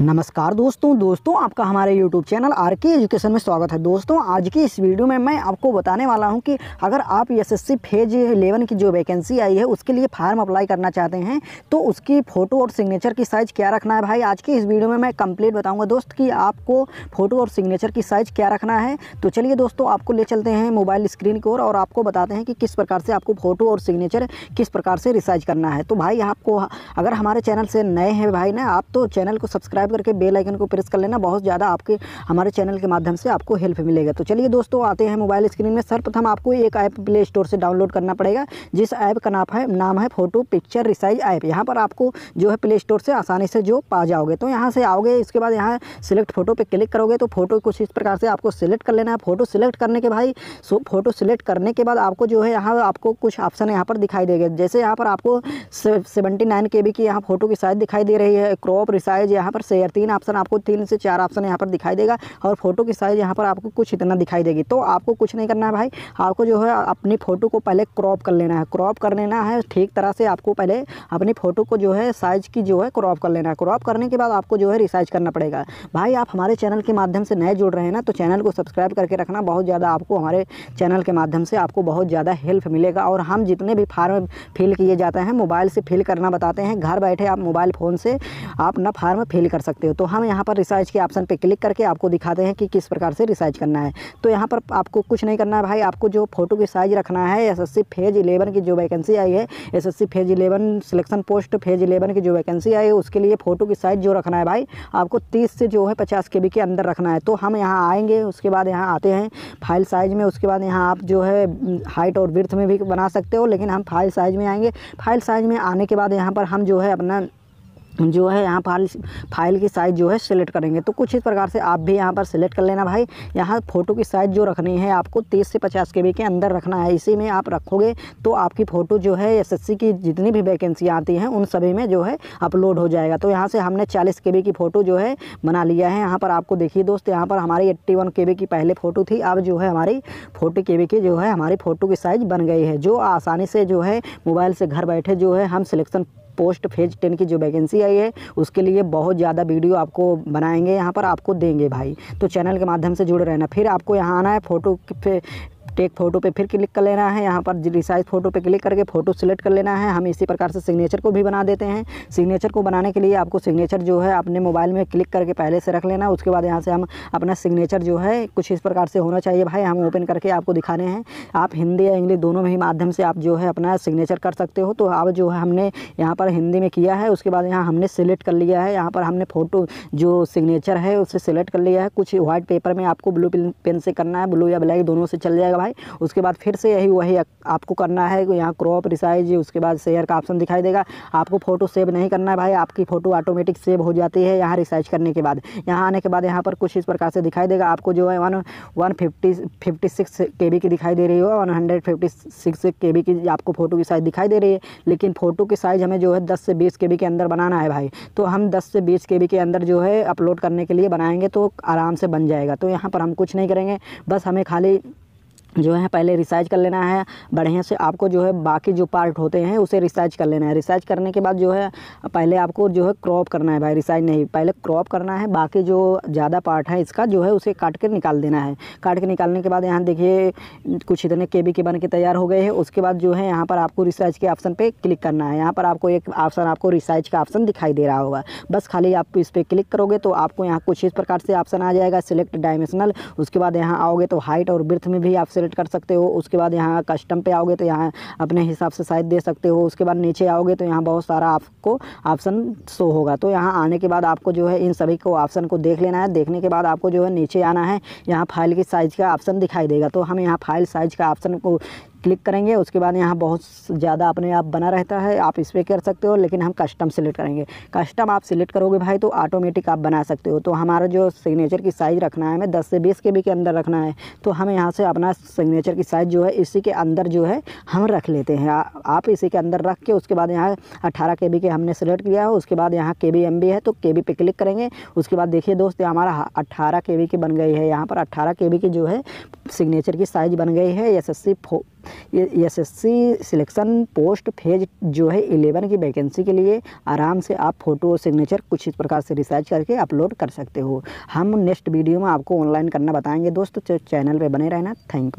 नमस्कार दोस्तों दोस्तों आपका हमारे YouTube channel R K education में स्वागत है दोस्तों आज की इस वीडियो में मैं आपको बताने वाला हूं कि अगर आप एस सी फेज इलेवन की जो वैकेंसी आई है उसके लिए फार्म अप्लाई करना चाहते हैं तो उसकी फ़ोटो और सिग्नेचर की साइज़ क्या रखना है भाई आज की इस वीडियो में मैं कंप्लीट बताऊँगा दोस्त कि आपको फ़ोटो और सिग्नेचर की साइज़ क्या रखना है तो चलिए दोस्तों आपको ले चलते हैं मोबाइल स्क्रीन की ओर और आपको बताते हैं कि किस प्रकार से आपको फ़ोटो और सिग्नेचर किस प्रकार से रिसाइज करना है तो भाई आपको अगर हमारे चैनल से नए हैं भाई ना आप तो चैनल को सब्सक्राइब सब्सक्राइब करके बेल आइकन को प्रेस कर लेना बहुत ज़्यादा आपके हमारे चैनल के माध्यम से आपको हेल्प मिलेगा तो चलिए दोस्तों आते हैं मोबाइल स्क्रीन में सर्वप्रथम आपको एक ऐप प्ले स्टोर से डाउनलोड करना पड़ेगा जिस ऐप का नाम है नाम है फोटो पिक्चर रिसाइज ऐप यहाँ पर आपको जो है प्ले स्टोर से आसानी से जो पा जाओगे तो यहाँ से आओगे इसके बाद यहाँ सिलेक्ट फोटो पर क्लिक करोगे तो फोटो कुछ इस प्रकार से आपको सिलेक्ट कर लेना है फोटो सिलेक्ट करने के भाई फोटो सिलेक्ट करने के बाद आपको जो है यहाँ आपको कुछ ऑप्शन यहाँ पर दिखाई देगा जैसे यहाँ पर आपको सेवेंटी नाइन के बी की यहाँ फोटो की साइज़ दिखाई दे रही है क्रॉप रिसाइज यहाँ पर से शेयर तीन ऑप्शन आपको तीन से चार ऑप्शन यहाँ पर दिखाई देगा और फोटो की साइज़ यहाँ पर आपको कुछ इतना दिखाई देगी तो आपको कुछ नहीं करना है भाई आपको जो है अपनी फ़ोटो को पहले क्रॉप कर लेना है क्रॉप कर लेना है ठीक तरह से आपको पहले अपनी फ़ोटो को जो है साइज़ की जो है क्रॉप कर लेना है क्रॉप करने के बाद आपको जो है रिसाइज करना पड़ेगा भाई आप हमारे चैनल के माध्यम से नए जुड़ रहे हैं ना तो चैनल को सब्सक्राइब करके रखना बहुत ज़्यादा आपको हमारे चैनल के माध्यम से आपको बहुत ज़्यादा हेल्प मिलेगा और हम जितने भी फार्म फिल किए जाते हैं मोबाइल से फिल करना बताते हैं घर बैठे आप मोबाइल फ़ोन से आप ना फार्म फिल कर सकते सकते हो तो हम यहाँ पर रिसर्च के ऑप्शन पर क्लिक करके आपको दिखाते हैं कि किस प्रकार से रिसर्च करना है तो यहाँ पर आपको कुछ नहीं करना है भाई आपको जो फ़ोटो की साइज़ रखना है एस फेज इलेवन की जो वैकेंसी आई है S phase eleven selection post phase eleven की जो वैकेंसी आई है उसके लिए फ़ोटो की साइज़ जो रखना है भाई आपको तीस से जो है पचास के के अंदर रखना है तो हम यहाँ आएँगे उसके बाद यहाँ आते हैं फाइल साइज़ में उसके बाद यहाँ आप जो है हाइट और विर्थ में भी बना सकते हो लेकिन हम फाइल साइज़ में आएंगे फाइल साइज़ में आने के बाद यहाँ पर हम जो है अपना जो है यहाँ फाइल फाइल की साइज़ जो है सिलेक्ट करेंगे तो कुछ इस प्रकार से आप भी यहाँ पर सिलेक्ट कर लेना भाई यहाँ फ़ोटो की साइज़ जो रखनी है आपको 30 से 50 के बी के अंदर रखना है इसी में आप रखोगे तो आपकी फ़ोटो जो है एसएससी की जितनी भी वैकेंसी आती हैं उन सभी में जो है अपलोड हो जाएगा तो यहाँ से हमने चालीस के की फ़ोटो जो है बना लिया है यहाँ पर आपको देखिए दोस्त यहाँ पर हमारी एट्टी वन की पहले फ़ोटो थी अब जो है हमारी फोटो के की जो है हमारी फ़ोटो की साइज़ बन गई है जो आसानी से जो है मोबाइल से घर बैठे जो है हम सिलेक्शन पोस्ट फेज टेन की जो वैकेंसी आई है उसके लिए बहुत ज़्यादा वीडियो आपको बनाएंगे यहाँ पर आपको देंगे भाई तो चैनल के माध्यम से जुड़े रहना फिर आपको यहाँ आना है फ़ोटो टेक फोटो पे फिर क्लिक कर लेना है यहाँ पर रिसाइज फोटो पे क्लिक करके फ़ोटो सेलेक्ट कर लेना है हम इसी प्रकार से सिग्नेचर को भी बना देते हैं सिग्नेचर को बनाने के लिए आपको सिग्नेचर जो है अपने मोबाइल में क्लिक करके पहले से रख लेना उसके बाद यहाँ से हम अपना सिग्नेचर जो है कुछ इस प्रकार से होना चाहिए भाई हम ओपन करके आपको दिखाने हैं आप हिंदी या इंग्लिश दोनों में ही माध्यम से आप जो है अपना सिग्नेचर कर सकते हो तो अब जो है हमने यहाँ पर हिंदी में किया है उसके बाद यहाँ हमने सिलेक्ट कर लिया है यहाँ पर हमने फ़ोटो जो सिग्नेचर है उसे सिलेक्ट कर लिया है कुछ व्हाइट पेपर में आपको ब्लू पेन से करना है ब्लू या ब्लैक दोनों से चल जाएगा भाई है उसके बाद फिर से यही वही आपको करना है यहाँ क्रॉप रिसाइज उसके बाद शेयर का ऑप्शन दिखाई देगा आपको फ़ोटो सेव नहीं करना है भाई आपकी फ़ोटो ऑटोमेटिक सेव हो जाती है यहाँ रिसाइज करने के बाद यहाँ आने के बाद यहाँ पर कुछ इस प्रकार से दिखाई देगा आपको जो है one one fifty K B की दिखाई दे रही है वन हंड्रेड फिफ्टी सिक्स की आपको फ़ोटो की साइज़ दिखाई दे रही है लेकिन फ़ोटो की साइज़ हमें जो है दस से बीस के बी के अंदर बनाना है भाई तो हम दस से बीस के बी के अंदर जो है अपलोड करने के लिए बनाएंगे तो आराम से बन जाएगा तो यहाँ पर हम कुछ नहीं करेंगे बस हमें खाली जो है पहले रिसर्च कर लेना है बढ़िया से आपको जो है बाकी जो पार्ट होते हैं उसे रिसर्च कर लेना है रिसर्च करने के बाद जो है पहले आपको जो है क्रॉप करना है भाई रिसर्च नहीं पहले क्रॉप करना है बाकी जो ज़्यादा पार्ट है इसका जो है उसे काट कर निकाल देना है काट के निकालने के बाद यहाँ देखिए कुछ इतने के बी के बन के तैयार हो गए हैं उसके बाद जो है यहाँ पर आपको रिसर्च के ऑप्शन पर क्लिक करना है यहाँ पर आपको एक ऑप्शन आपको रिसर्च का ऑप्शन दिखाई दे रहा होगा बस खाली आप इस पर क्लिक करोगे तो आपको यहाँ कुछ इस प्रकार से ऑप्शन आ जाएगा सिलेक्ट डायमेंशनल उसके बाद यहाँ आओगे तो हाइट और ब्रथ में भी आप सेलेक्ट कर सकते हो उसके बाद यहाँ कस्टम पे आओगे तो यहाँ अपने हिसाब से साइज दे सकते हो उसके बाद नीचे आओगे तो यहाँ बहुत सारा आपको ऑप्शन शो होगा तो यहाँ आने के बाद आपको जो है इन सभी को ऑप्शन को देख लेना है देखने के बाद आपको जो है नीचे आना है यहाँ फाइल की साइज़ का ऑप्शन दिखाई देगा तो हम यहाँ फाइल साइज़ का ऑप्शन को क्लिक करेंगे उसके बाद यहाँ बहुत ज़्यादा अपने आप बना रहता है आप इस पर कर सकते हो लेकिन हम कस्टम सिलेक्ट करेंगे कस्टम आप सिलेक्ट करोगे भाई तो ऑटोमेटिक आप बना सकते हो तो हमारा जो सिग्नेचर की साइज़ रखना है हमें दस से बीस के बी के अंदर रखना है तो हम यहाँ से अपना सिग्नेचर की साइज़ जो है इसी के अंदर जो है हम रख लेते हैं आप इसी के अंदर रख के उसके बाद यहाँ अट्ठारह के बी के हमने सिलेक्ट किया है उसके बाद यहाँ के बी एम बी है तो के बी पे क्लिक करेंगे उसके बाद देखिए दोस्त हमारा अट्ठारह के बी की बन गई है यहाँ पर अट्ठारह के बी की जो है सिग्नेचर की साइज़ बन गई है S S C S S C selection post phase जो है एलेवन की वैकेंसी के लिए आराम से आप फोटो और सिग्नेचर कुछ इस प्रकार से रिसर्च करके अपलोड कर सकते हो हम नेक्स्ट वीडियो में आपको ऑनलाइन करना बताएंगे दोस्तों चैनल पर बने रहना थैंक यू